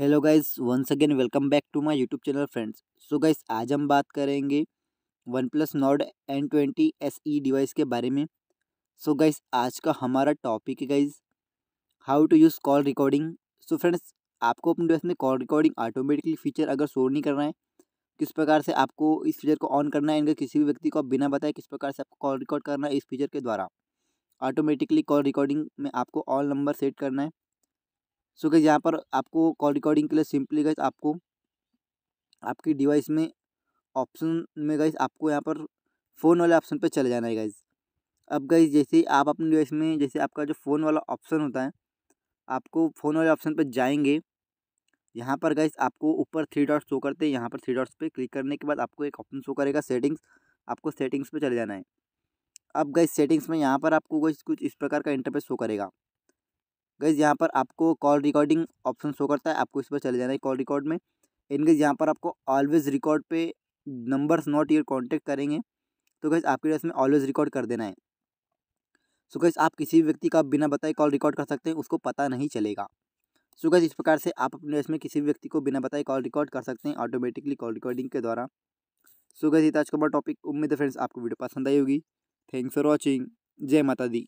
hello guys once again welcome back to my YouTube channel friends so guys आज हम बात करेंगे one plus nord N twenty S E device के बारे में सो so गाइस आज का हमारा टॉपिक है guys how to use call recording so friends आपको अपने डिवाइस में कॉल रिकॉर्डिंग ऑटोमेटिकली फीचर अगर शोर नहीं करना है किस प्रकार से आपको इस फीचर को ऑन करना है इनका किसी भी व्यक्ति को आप बिना बताए किस प्रकार से आपको कॉल रिकॉर्ड करना है इस फीचर के द्वारा ऑटोमेटिकली कॉल रिकॉर्डिंग में आपको ऑल नंबर सेट करना है सो गई यहाँ पर आपको कॉल रिकॉर्डिंग के लिए सिंपली गई आपको आपकी डिवाइस में ऑप्शन में गई आपको यहाँ पर फ़ोन वाले ऑप्शन पर चले जाना है गाइज अब गई जैसे आप अपने डिवाइस में जैसे आपका जो फ़ोन वाला ऑप्शन होता है आपको फ़ोन वाले ऑप्शन पर जाएंगे यहाँ पर गई आपको ऊपर थ्री डॉट्स शो करते हैं यहाँ पर थ्री डॉट्स पे क्लिक करने के बाद आपको एक ऑप्शन शो करेगा सेटिंग्स आपको सेटिंग्स पे चले जाना है अब गई सेटिंग्स में यहाँ पर आपको कुछ इस प्रकार का इंटरफेस शो करेगा गैस यहाँ पर आपको कॉल रिकॉर्डिंग ऑप्शन शो करता है आपको इस पर चले जाना है कॉल रिकॉर्ड में इनकेस यहाँ पर आपको ऑलवेज रिकॉर्ड पे नंबर्स नॉट योर कॉन्टेक्ट करेंगे तो गैस आपके डेस में ऑलवेज रिकॉर्ड कर देना है सो गैस आप किसी भी व्यक्ति का बिना बताए कॉल रिकॉर्ड कर सकते हैं उसको पता नहीं चलेगा सो गैस इस प्रकार से आप अपने डेस में किसी भी व्यक्ति को बिना बताए कॉल रिकॉर्ड कर सकते हैं ऑटोमेटिकली कॉल रिकॉर्डिंग के द्वारा सो गैस ये आज का बड़ा टॉपिक उम्मीद है फ्रेंड्स आपको वीडियो पसंद आई होगी थैंक्स फॉर वॉचिंग जय माता दी